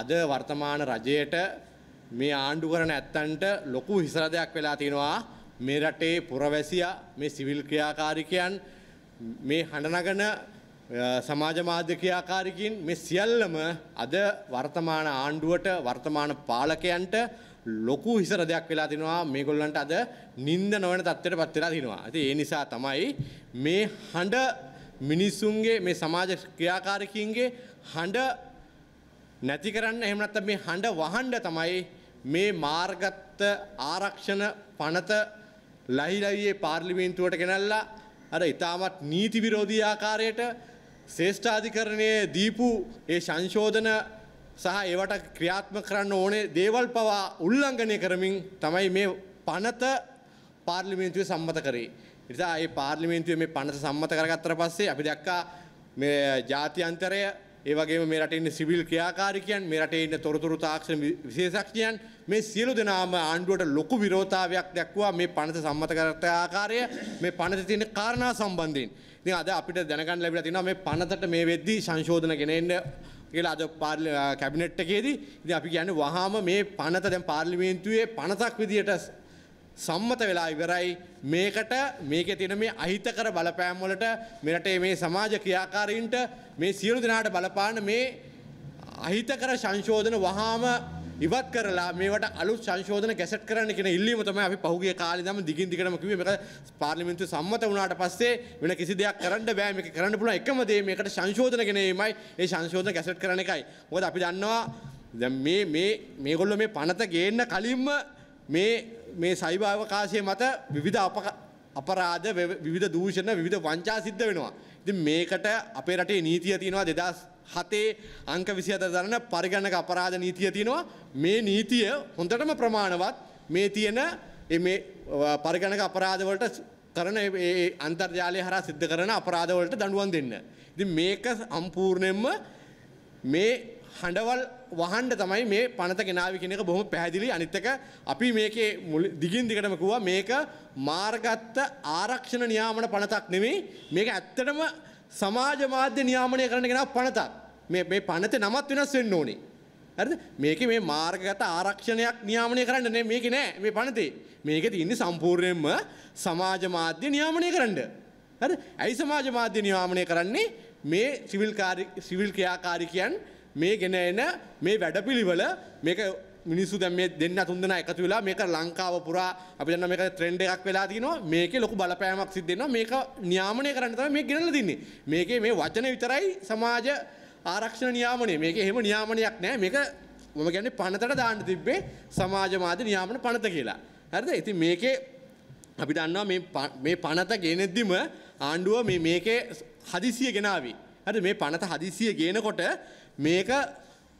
අද වර්තමාන රජයට මේ ආණ්ඩු කරන ඇත්තන්ට ලොකු හිසරදයක් වෙලා තියෙනවා මේ රටේ පුරවැසියා මේ සිවිල් ක්‍රියාකාරිකයන් මේ හඬනගන සමාජ මාධ්‍ය ක්‍රියාකාරිකින් මේ සියල්ලම අද වර්තමාන ආණ්ඩුවට වර්තමාන පාලකයන්ට ලොකු හිසරදයක් වෙලා තිනවා මේගොල්ලන්ට අද නිින්ද නොවන තත්ත්වයට පත් වෙලා තිනවා. ඉතින් ඒ නිසා තමයි මේ හඬ මිනිසුන්ගේ මේ සමාජ ක්‍රියාකාරිකින්ගේ හඬ නැති කරන්න එහෙම නැත්නම් මේ හඬ වහන්න තමයි මේ මාර්ගත්ත ආරක්ෂණ පනත ලහිලවියේ පාර්ලිමේන්තුවට ගෙනල්ලා අර ඉතාමත් නීති විරෝධී ආකාරයට ශ්‍රේෂ්ඨාධිකරණයේ දීපු ඒ සංශෝධන සහ ඒවට ක්‍රියාත්මක කරන්න ඕනේ දේවල් පවා උල්ලංඝනය කරමින් තමයි මේ පනත පාර්ලිමේන්තුවේ සම්මත කරේ. ඒ නිසා මේ පාර්ලිමේන්තුවේ මේ පනත සම්මත කරගත්තට පස්සේ අපි දැක්කා මේ ජාත්‍යන්තරය ඒවගේ මේ රටන්න සිවිල් ක්‍රියාකාරිකයන් මේ රටේ ඉන්න තොරතුරු තාක්ෂණ විශේෂක්ෂයන් මේ සියලු දෙනාම ආණ්ඩුවට ලොකු විරෝතාවයක් දැක්වා මේ පනත සම්මත කරත ආකාරය මේ පනත තියෙන කාරණා සම්බන්ධයෙන්. ඉතින් අද අපිට දැනගන්න ලැබිලා තියෙනවා මේ පනතට මේ වෙද්දී සංශෝධන ගෙන එන්න කියලා අද පාර්ල කැබිනට් එකේදී ඉතින් අපි කියන්නේ වහාම මේ පනත දැන් පාර්ලිමේන්තුවේ පනතක් විදියට සම්මත වෙලා ඉවරයි මේකට මේක තියෙන මේ අහිතකර බලපෑම් වලට මෙරටේ මේ සමාජ ක්‍රියාකාරීන්ට මේ සියලු දෙනාට බලපාන මේ අහිතකර සංශෝධන වහාම ඉවත් කරලා මේවට අලුත් සංශෝධන ගැසට් කරන්න කියන ඉල්ලීම තමයි අපි පහුගිය කාලේ ඉඳන් දිගින් දිගටම කිව්වේ මේක පාර්ලිමේන්තුවේ සම්මත වුණාට පස්සේ වෙන කිසි දෙයක් කරන්න බෑ මේක කරන්න පුළුවන් එකම දේ මේකට සංශෝධන ගෙනීමයි ඒ සංශෝධන ගැසට් කරන එකයි. මොකද අපි දන්නවා දැන් මේ මේ මේගොල්ලෝ මේ පනත ගේන්න කලින්ම මේ මේ සයිභාවකාශය මත විවිධ අපරාධ විවිධ දූෂණ විවිධ වංචා සිද්ධ වෙනවා. ඉතින් මේකට අපේ රටේ නීතිය තියෙනවා 2007 අංක 24 දරන පරිගණක අපරාධ නීතිය තියෙනවා. මේ නීතිය හොඳටම ප්‍රමාණවත් මේ තියෙන මේ පරිගණක අපරාධ වලට කරන ඒ අන්තර්ජාලය හරහා සිද්ධ කරන අපරාධ වලට දඬුවම් දෙන්න. ඉතින් මේක සම්පූර්ණයෙන්ම මේ හඬවල් වහන්ඩ තමයි මේ පනත ගෙනාව කෙනෙක බොහොම පැහැදිලි අනිත්තක අපි මේකේ දිගින් දිගටම කිව්වා මේක මාර්ගත්ත ආරක්ෂණ නියාමන පනතක් නෙමෙයි මේක ඇත්තටම සමාජ මාධ්‍ය නියාමනය කරන කෙනා පනතක් මේ මේ පනත නමත් වෙනස් වෙන්න ඕනේ හරිද මේක මේ මාර්ගගත ආරක්ෂණයක් නියාමනය කරන්න නෑ මේක නෑ මේ පනතේ මේක තින්නේ සම්පූර්ණයෙන්ම සමාජ මාධ්‍ය නියාමනය කරන්න හරි ඇයි සමාජ මාධ්‍ය නියාමනය කරන්නේ මේ සිවිල් සිවිල් ක්‍රියාකාරිකයන් මේ ගෙන එන මේ වැඩපිළිවෙල මේක මිනිස්සු දැන් මේ දෙන්න තුන්දෙනා එකතු වෙලා මේක ලංකාව පුරා අපි දන්නවා මේක ට්‍රෙන්ඩ් එකක් වෙලා තිනවා මේකේ ලොකු බලපෑමක් සිද්ධ වෙනවා මේක නියාමනය කරන්න තමයි මේක ගෙනල්ලා තින්නේ මේකේ මේ වචන විතරයි සමාජ ආරක්ෂණ නියාමනය මේකේ එහෙම නියාමනයක් නැහැ මේක මම කියන්නේ පනතට දාන්න තිබ්බේ සමාජවාද නියාමන පනත කියලා හරිද ඉතින් මේකේ අපි දන්නවා මේ මේ පනත ගෙනෙද්දිම ආණ්ඩුව මේ මේකේ හදිසිය ගෙනාවේ හරි මේ පනත හදිසිය ගේනකොට මේක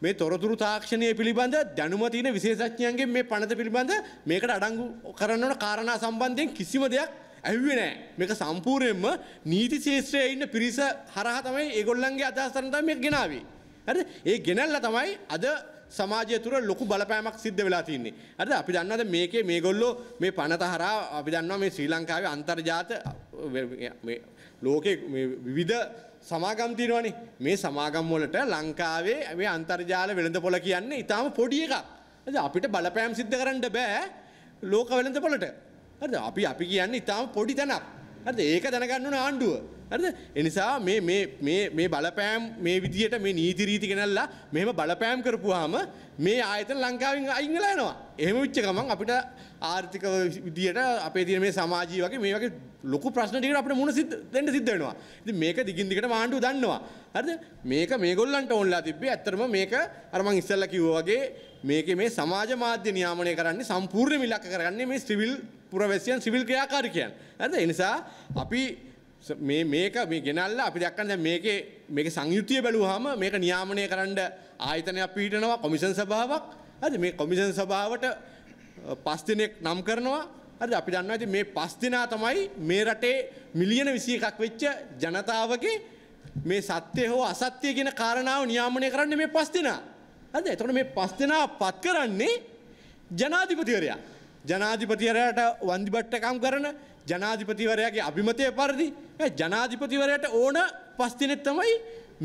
මේ තොරතුරු තාක්ෂණය පිළිබඳ දැනුම තියෙන විශේෂඥයන්ගේ මේ පනත පිළිබඳ මේකට අඩංගු කරන්න ඕන කාරණා සම්බන්ධයෙන් කිසිම දෙයක් ඇහුවේ නෑ මේක සම්පූර්ණයෙන්ම නීති ශේෂත්‍රයේ ඉන්න පිරිස හරහා තමයි ඒගොල්ලන්ගේ අදහස් අරන් තමයි මේක ගෙනාවේ. හරිද? ඒ ගෙනල්ලා තමයි අද සමාජය තුර ලොකු බලපෑමක් සිද්ධ වෙලා තින්නේ. හරිද? අපි දන්නවද මේකේ මේගොල්ලෝ මේ පනත හරහා අපි දන්නවා මේ ශ්‍රී ලංකාවේ අන්තර්ජාත මේ ලෝකේ මේ විවිධ සමාගම් තියෙනවානේ මේ සමාගම් වලට ලංකාවේ මේ අන්තර්ජාල වෙළඳපොළ කියන්නේ ඊටාම පොඩි එකක්. හරිද? අපිට බලපෑම් සිද්ධ කරන්න බෑ ලෝක වෙළඳපොළට. හරිද? අපි අපි කියන්නේ ඊටාම පොඩි තැනක්. හරිද ඒක දැනගන්න ඕන ආණ්ඩුව හරිද එනිසා මේ මේ මේ මේ බලපෑම් මේ විදියට මේ නීති රීති ගෙනල්ලා මෙහෙම බලපෑම් කරපුවාම මේ ආයතන ලංකාවෙන් අයින් වෙලා යනවා එහෙම වෙච්ච ගමන් අපිට ආර්ථික විදියට අපේ තියෙන මේ සමාජීය වගේ මේ වගේ ලොකු ප්‍රශ්න ටිකට අපිට මුණ සිද්ධ දෙන්න සිද්ධ වෙනවා ඉතින් මේක දිගින් දිගටම ආණ්ඩුව දන්නවා හරිද මේක මේගොල්ලන්ට ඕන්ලා තිබ්බේ ඇත්තටම මේක අර මං ඉස්සෙල්ලා කිව්වා වගේ මේකේ මේ සමාජ මාධ්‍ය නියාමනය කරන්නේ සම්පූර්ණ මිලක්ක කරන්නේ මේ සිවිල් පුරවැසියන් සිවිල් ක්‍රියාකාරිකයන්. හරිද? ඒ නිසා අපි මේ මේක මේ ගෙනල්ලා අපි දැක්කන දැන් මේකේ මේකේ සංයුතිය බැලුවාම මේක නියාමනය කරන්න ආයතනයක් පිහිටනවා කොමිෂන් සභාවක්. හරිද? මේ කොමිෂන් සභාවට පස් දිනක් නම් කරනවා. හරිද? අපි දන්නවා ඉතින් මේ පස් දිනා තමයි මේ රටේ මිලියන 21ක් වෙච්ච ජනතාවගේ මේ සත්‍ය හෝ අසත්‍ය කියන කාරණාව නියාමනය කරන්නේ මේ පස් දිනා. හරිද? එතකොට මේ පස් දිනා පත් කරන්නේ ජනාධිපතිවරයා. ජනාධිපතිවරයට වන්දිබට්ටකම් කරන ජනාධිපතිවරයාගේ අභිමතය පරදි ජනාධිපතිවරයට ඕන පස්තිනෙත් තමයි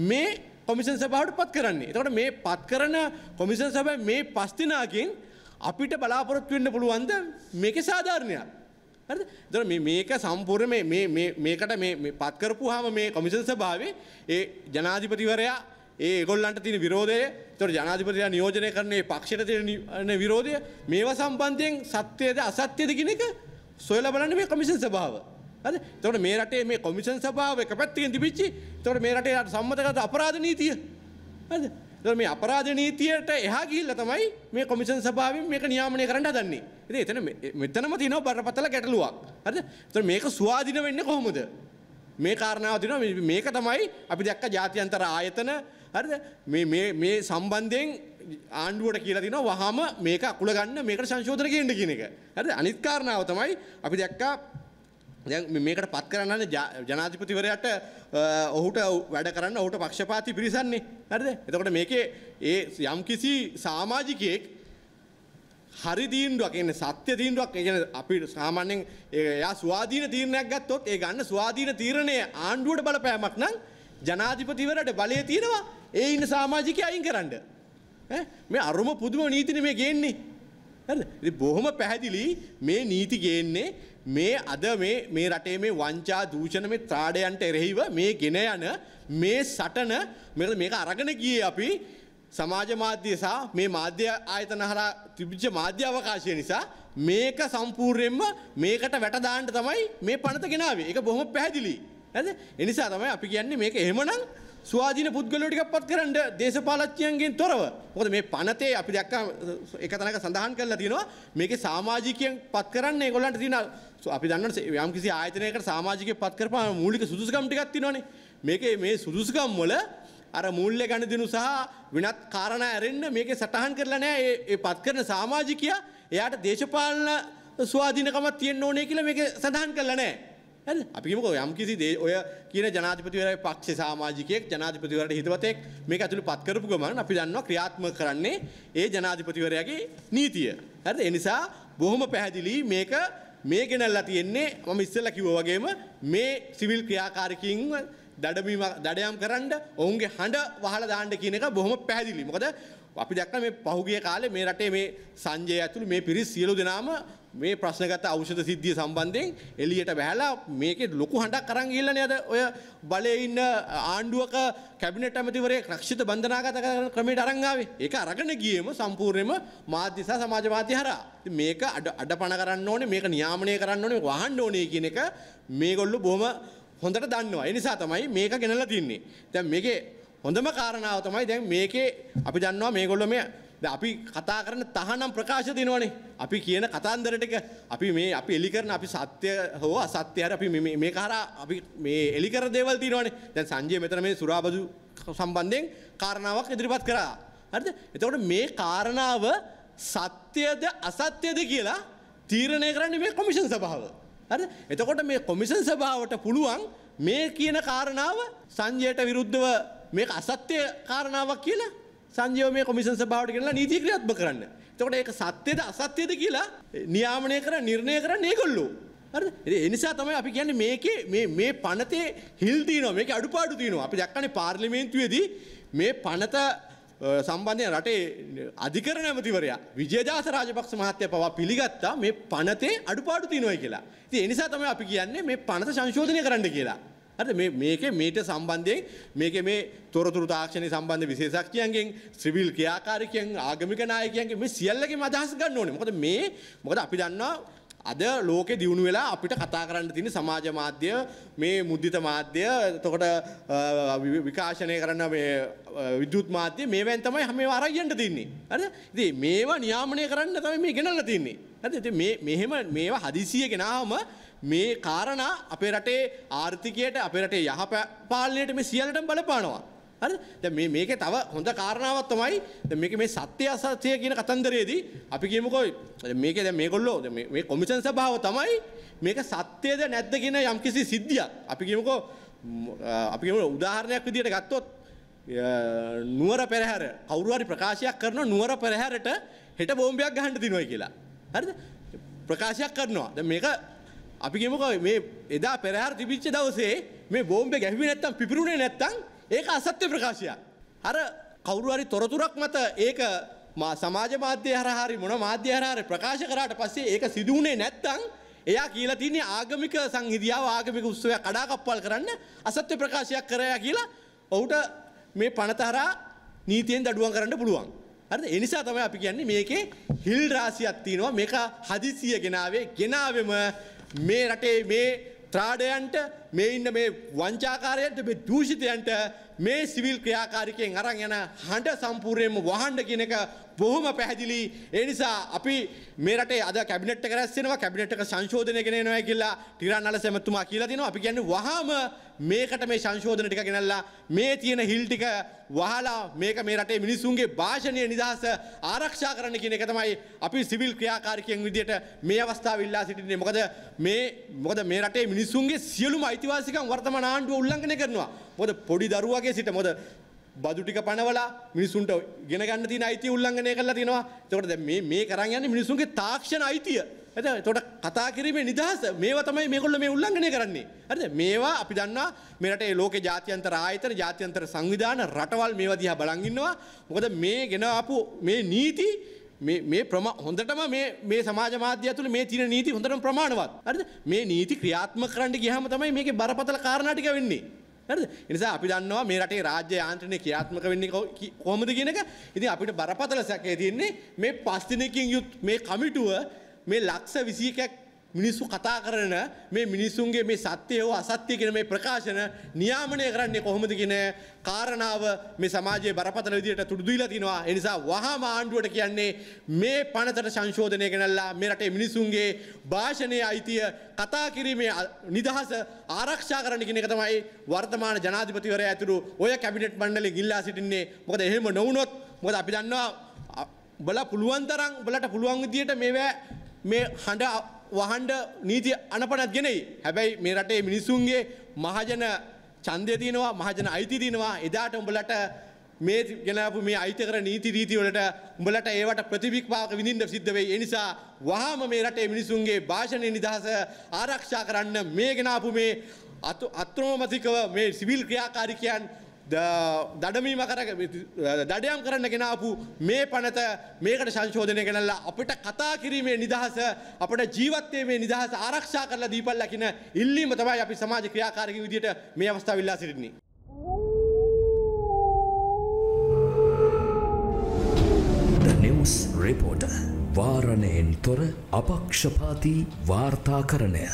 මේ කොමිසන් සභාවට පත් කරන්නේ. එතකොට මේ පත් කරන කොමිසන් සභාව මේ පස්තිනාකින් අපිට බලාපොරොත්තු වෙන්න පුළුවන්ද මේකේ සාධාරණයක්. හරිද? එතකොට මේ මේක සම්පූර්ණ මේ මේ මේකට මේ පත් කරපුවාම මේ කොමිසන් සභාවේ ඒ ජනාධිපතිවරයා ඒ ගොල්ලන්ට තින විරෝධය තොර ජනාධිපතියා නියෝජනය කරන්නේ පක්ෂයට තිරන විරෝධය මේවා සම්බන්ධයෙන් සත්‍යයද අසත්‍යයද කියන එක සොයල බලන්න මේ කොමිෂන් සභාව. හද තොට මේ රටේ මේ කොමිෂන් සභාව එක පැත්තිකින් තිබිච්චි තොට මේ රටේ සම්මතකත අපරාධ නීතිය. හද තොර මේ අපරාධ නීතියට එහා ගිල්ල තමයි මේ කොමිෂන් සභාවෙන් මේක නියාමනය කරන්න දන්නේ. ඒ එතන මෙතනම තිනව බරපතල ගැටලුවක්. හද තොර මේක ස්වාධීන වෙන්න කොහොමද. මේ කාරණාව තිනවා මේක තමයි අපි දැක්ක ජාතියන්තර ආයතන හරිද මේ මේ මේ සම්බන්ධයෙන් ආණ්ඩුවට කියලා දිනවා වහම මේක අකුල ගන්න මේකට සංශෝධන ගේන්න කියන එක. හරිද? අනිත් කාරණාව තමයි අපි දැක්කා දැන් මේකට පත් කරන්න ජනාධිපතිවරයාට ඔහුට වැඩ කරන්න ඔහුට පක්ෂපාති පිරිසන්නේ. හරිද? එතකොට මේකේ ඒ යම්කිසි සමාජිකයෙක් හරි තීන්දුවක් කියන්නේ සත්‍ය තීන්දුවක් කියන්නේ අපි සාමාන්‍යයෙන් එයා ස්වාධීන තීරණයක් ගත්තොත් ඒ ගන්න ස්වාධීන තීරණය ආණ්ඩුවට බලපෑමක් නම් ජනාධිපතිවරට බලය තියෙනවා ඒ ඉන්න සාමාජිකය අයින් කරන්න. මේ අරුම පුදුම නීතින මේ ගේන්නේ. හරි බොහොම පැහැදිලි මේ නීති ගේන්නේ මේ අද මේ මේ රටේ මේ වංචා දූෂණ මේ ත්‍රාඩයන්ට එරෙහිව මේ ගෙන යන මේ සටන මෙල මේක අරගෙන ගියේ අපි සමාජ මාධ්‍ය සහ මේ මාධ්‍ය ආයතන හරහා තිබිච්ච මාධ්‍ය අවකාශය නිසා මේක සම්පූර්ණයෙන්ම මේකට වැට දාන්න තමයි මේ පනත ගෙනාවේ. ඒක බොහොම පැහැදිලි. හරිද? ඒ නිසා තමයි අපි කියන්නේ මේක එහෙමනම් ස්වාධීන පුද්ගලෝ ටිකක් පත් කරන්න දේශපාලච්චියන්ගෙන් තොරව. මොකද මේ පනතේ අපි දැක්ක එක තැනක සඳහන් කරලා තියෙනවා මේකේ සමාජිකයන් පත් කරන්න ඒගොල්ලන්ට තියෙන අපි දන්නවනේ යම්කිසි ආයතනයකට සමාජිකයෙක් පත් කරපුවාම මූලික සුදුසුකම් ටිකක් තියෙනවනේ. මේකේ මේ සුදුසුකම් වල අර මූල්‍ය ගණදිනු සහ වෙනත් කාරණා ඇරෙන්න මේකේ සටහන් කරලා නැහැ. ඒ පත් කරන සමාජිකයා එයාට දේශපාලන ස්වාධීනකමක් තියෙන්න ඕනේ කියලා මේකේ සඳහන් කරලා නැහැ. ඇද අපිමක යම්කිසි දේ ඔය කියන ජනාධිපතිවර පක්ෂ සාමාජිකයෙක් ජනාධිපතිවරට හිතවතෙක් මේ ඇතුළු පත්කරපු ගමන් අපි දන්නවා ක්‍රියාත්ම කරන්නේ ඒ ජනාධිපතිවරයාගේ නීතිය. හරිද? ඒ නිසා බොහොම පැහැදිලි මේක මේ ගෙනල්ලා තියෙන්නේ මම ඉස්සෙල්ලා කිව්වා වගේම මේ සිවිල් ක්‍රියාකාරකකින් දඩමීම දඩයම් කරන්න ඔවුන්ගේ හඬ වහලා දාන්න කියන එක බොහොම පැහැදිලි. මොකද අපි දැක්කා මේ පහුගිය කාලේ මේ රටේ මේ සංජය ඇතුළු මේ පිරිස් සියලු දෙනාම මේ ප්‍රශ්නගත අවෂධ සිද්ධිය සම්බන්ධයෙන් එලියට බැහලා මේක ලොකු හඬක් කරන් ගිල්ල නේද ඔය බලේ ඉන්න ආණ්ඩුවක කැබිනට ඇමතිවරේ රක්ෂිත බන්ධනාගත කරන ක්‍රමයට අරංගාවේ ඒක අරගෙන ගියම සම්පූර්ණයෙන්ම මාධ්‍ය සහ සමාජ මාධ්‍ය හරහා. ඉතින් මේක අඩ අඩපණ කරන්න ඕනේ මේක නියාමනය කරන්න ඕනේ වහන්න ඕනේ කියන එක මේගොල්ලෝ බොහොම හොඳට දන්නවා. ඒ නිසා තමයි මේක ගෙනල්ලා තින්නේ. දැන් මේකේ හොඳම කාරණාව තමයි දැන් මේකේ අපි දන්නවා මේගොල්ලෝ මේ ද අපි කතා කරන තහනම් ප්‍රකාශ දෙනවනේ අපි කියන කතන්දරට එක අපි මේ අපි එලි කරන අපි සත්‍ය හෝ අසත්‍ය හරි අපි මේ කරා අපි මේ එලි කර දේවල් තියෙනවනේ දැන් සංජය මෙතන මේ සුරාබදු සම්බන්ධයෙන් කාරණාවක් ඉදිරිපත් කරා හරිද එතකොට මේ කාරණාව සත්‍යද අසත්‍යද කියලා තීරණය කරන්නේ මේ කොමිෂන් සභාව හරි එතකොට මේ කොමිෂන් සභාවට පුළුවන් මේ කියන කාරණාව සංජයට විරුද්ධව මේක අසත්‍ය කාරණාවක් කියලා සංජයෝ මේ කොමිෂන් සභාවට ගෙනලා නීති ක්‍රියාත්මක කරන්න. එතකොට ඒක සත්‍යද අසත්‍යද කියලා නියාමනය කර නිර්ණය කරන්නේ ඒගොල්ලෝ. හරිද? ඒ නිසා තමයි අපි කියන්නේ මේකේ මේ මේ පනතේ හිල් දිනවා. මේකේ අඩුපාඩු දිනවා. අපි දැක්කනේ පාර්ලිමේන්තුවේදී මේ පනත සම්බන්ධයෙන් රටේ අධිකරණ ඇමතිවරයා විජයදාස රාජපක්ෂ මහත්තයා පවා පිළිගත්තා මේ පනතේ අඩුපාඩු තියෙනවායි කියලා. ඉතින් ඒ නිසා තමයි අපි කියන්නේ මේ පනත සංශෝධනය කරන්න කියලා. අර මේක මීට සම්බන්ධයෙන් මේක මේ තොරතුරු තාක්ෂණය සම්බන්ධ විශේෂක්ෂයන්ගෙන් සිවිල් ක්‍රියාකාරිකයන් ආගමික නායකයන්ගේ මේ සියල්ලගේ අදහස් ගන්න ඕනේ. මොකද මේ මොකද අපි දන්නවා අද ලෝකෙ දියුණු වෙලා අපිට කතා කරන්න තියෙන සමාජ මාධ්‍ය මේ මුද්දිත මාධ්‍ය එතකොට විකාශනය කරන මේ විද්‍යුත් මාධ්‍ය මේවෙන් තමයි හැම වෙලාවෙම අරයන්ට තින්නේ. හරිද? ඉතින් මේවා නියාමනය කරන්න තමයි මේ ගෙනල්ලා තින්නේ. හරිද? ඉතින් මේ මෙහෙම මේවා හදිසිය ගෙනාවම මේ කාරණා අපේ රටේ ආර්ථිකයට අපේ රටේ යහපාලනයට මේ සියල්ලටම බලපානවා. හරි? දැන් මේ මේකේ තව හොඳ කාරණාවක් තමයි දැන් මේකේ මේ සත්‍ය අසත්‍ය කියන කතන්දරයේදී අපි කියමුකෝ මේකේ දැන් මේගොල්ලෝ මේ මේ කොමිෂන් සභාව තමයි මේක සත්‍යද නැද්ද කියන යම්කිසි සිද්ධියක්. අපි කියමුකෝ අපි කියමු උදාහරණයක් විදිහට ගත්තොත් නුවර පෙරහැර කවුරු හරි ප්‍රකාශයක් කරන නුවර පෙරහැරට හෙට බෝම්බයක් ගහන්න දිනවයි කියලා. හරිද? ප්‍රකාශයක් කරනවා. දැන් මේක අපිගෙමක මේ එදා පෙරහර තිබිච්ච දවසේ මේ බෝම්බ ගැහි නැත්තම් පිපරුණේ නැත්තං ඒක අසත්‍ය ප්‍රකාශයක්. අර කවුරුහරි තොරතුරක් මත ඒක සමාජ මාධ්‍ය හරහරි මොන මාධ්‍ය හරහරි ප්‍රකාශ කරාට පස්සේ ඒක සිදු වුණේ නැත්නම් එයා කියලා තින්නේ ආගමික සංහිඳියාව ආගමික උත්සවයක් කඩාකප්පල් කරන්න අසත්‍ය ප්‍රකාශයක් කරයා කියලා ඔහුට මේ පනතරා නීතියෙන් දඩුවම් කරන්න පුළුවන්. හරිද? ඒ නිසා තමයි අපි කියන්නේ මේකේ හිල් රාශියක් තියෙනවා. මේක හදිසිය ගෙනාවේ ගෙනාවෙම මේ රටේ මේ ත්‍රාඩයන්ට මේ ඉන්න මේ වංචාකාරයන්ට මේ දූෂිතයන්ට මේ සිවිල් ක්‍රියාකාරිකයෙන් අරන් යන හඬ සම්පූර්ණයෙන්ම වහන්න කියන එක බොහොම පැහැදිලි. ඒ නිසා අපි මේ රටේ අද කැබිනට් එක රැස් වෙනවා කැබිනට් එක සංශෝධනය ගෙනෙනවා කියලා ටිරාන් අලසැමතුමා කියලා දෙනවා. අපි කියන්නේ වහාම මේකට මේ සංශෝධන ටික ගෙනල්ලා මේ තියෙන හිල් ටික වහලා මේක මේ රටේ මිනිසුන්ගේ භාෂණීය නිදහස ආරක්ෂා කරන්න කියන එක තමයි අපි සිවිල් ක්‍රියාකාරිකයන් විදිහට මේ අවස්ථාව ඉල්ලා සිටින්නේ. මොකද මේ මොකද මේ රටේ මිනිසුන්ගේ සියලුම අයිතිවාසිකම් වර්තමාන ආණ්ඩුව උල්ලංඝනය කරනවා. මොකද පොඩි දරුවගේ සිට මොකද බදු ටික පනවලා මිනිසුන්ට ගෙන ගන්න තියෙන අයිතිය උල්ලංඝනය කරලා තිනවා. එතකොට දැන් මේ මේ කරන් යන්නේ මිනිසුන්ගේ තාක්ෂණ අයිතිය. ඇද තොට කතා කිරීමේ නිදහස මේවා තමයි මේකොල්ල මේ උල්ලංඝනය කරන්නේ. හරිද? මේවා අපි දන්නා මේ රටේ ලෝකේ ජාත්‍යන්තර ආයතන, ජාත්‍යන්තර සංවිධාන, රටවල් මේවා දිහා බලන් ඉන්නවා. මොකද මේ ගෙන ආපු මේ නීති මේ ප්‍රම හොඳටම මේ සමාජ මාධ්‍ය තුළ මේ තින නීති හොඳටම ප්‍රමාණවත්. හරිද? මේ නීති ක්‍රියාත්මක කරන්න ගියාම තමයි මේකේ බරපතල කාරණා ටික වෙන්නේ. හරිද? ඒ නිසා අපි දන්නවා මේ රටේ රාජ්‍ය යාන්ත්‍රණය ක්‍රියාත්මක වෙන්නේ කොහොමද කියන එක. ඉතින් අපිට බරපතල සැකේ තියෙන්නේ මේ පස් දිනකින් යුත් මේ කමිටුව මේ ලක්ෂ විසියකක් මිනිස්සු කතා කරන මේ මිනිසුන්ගේ මේ සත්‍යය හෝ අසත්‍ය කියන මේ ප්‍රකාශන නියාමනය කරන්නේ කොහොමද කියන කාරණාව මේ සමාජයේ බරපතල විදියට තුඩු දීලා තිනවා. ඒ නිසා වහාම ආණ්ඩුවට කියන්නේ මේ පනතට සංශෝධනය ගෙනල්ලා මේ රටේ මිනිසුන්ගේ භාෂණයේ අයිතිය කතා කිරීමේ නිදහස ආරක්ෂා කරන්න කියන එක තමයි වර්තමාන ජනාධිපතිවරයා ඇතුළු ඔය කැබිනට් මණ්ඩලයේ ගිල්ලා සිටින්නේ. මොකද එහෙම නොවුනොත් මොකද අපි දන්නවා බලා පුළුවන් තරම් උඹලට පුළුවන් විදියට මේවා මේ හඬ වහන්ඩ නීති අනපනත් ගෙනෙයි. හැබැයි මේ රටේ මිනිසුන්ගේ මහජන ඡන්දය තියෙනවා මහජන අයිති තියෙනවා එදාට උඹලට මේ ගෙනාපු මේ අයිති කර නීති රීති වලට උඹලට ඒවට ප්‍රතිවිපාක විඳින්න සිද්ධ වෙයි. ඒ නිසා වහාම මේ රටේ මිනිසුන්ගේ භාෂණ නිදහස ආරක්ෂා කරන්න මේ ගෙනාපු මේ අත්‍රෝමතිකව මේ සිවිල් ක්‍රියාකාරිකයන් දඩමීම කර දඩයම් කරන්න ගෙනාපු මේ පනත මේකට සංශෝධනය ගෙනල්ලා අපිට කතා කිරීමේ නිදහස අපට ජීවත්තේ මේ නිදහස ආරක්ෂා කරලා දීපල් ලකින ඉල්ලීම තමයි අපි සමාජ ක්‍රියාකාරක විදියට මේ අවස්ථාව ඉල්ලා සිටින්නේ. නිවස් රිපෝට වාරණයෙන් තොර අපක්ෂපාති වාර්තාකරණය